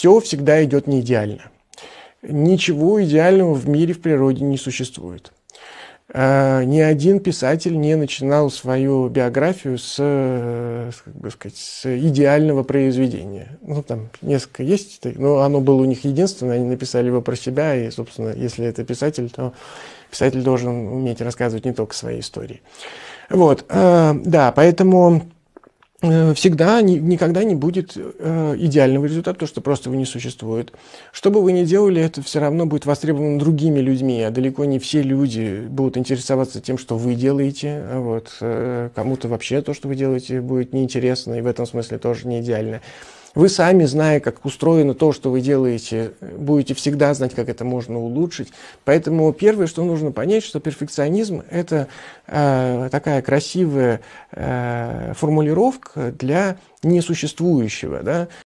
все всегда идет не идеально. Ничего идеального в мире, в природе не существует. А, ни один писатель не начинал свою биографию э, с, как бы сказать, с идеального произведения. Ну, там несколько есть, но оно было у них единственное, они написали его про себя, и, собственно, если это писатель, то писатель должен уметь рассказывать не только свои истории. Вот, э, да, поэтому Э, всегда никогда не будет э, идеального результата, потому что просто его не существует. Что бы вы ни делали, это все равно будет востребовано другими людьми, а далеко не все люди будут интересоваться тем, что вы делаете. А вот э, кому-то вообще то, что вы делаете, будет неинтересно и в этом смысле тоже не идеально. Вы сами, зная, как устроено то, что вы делаете, будете всегда знать, как это можно улучшить. Поэтому первое, что нужно понять, что перфекционизм – это э, такая красивая э, формулировка для несуществующего. Да?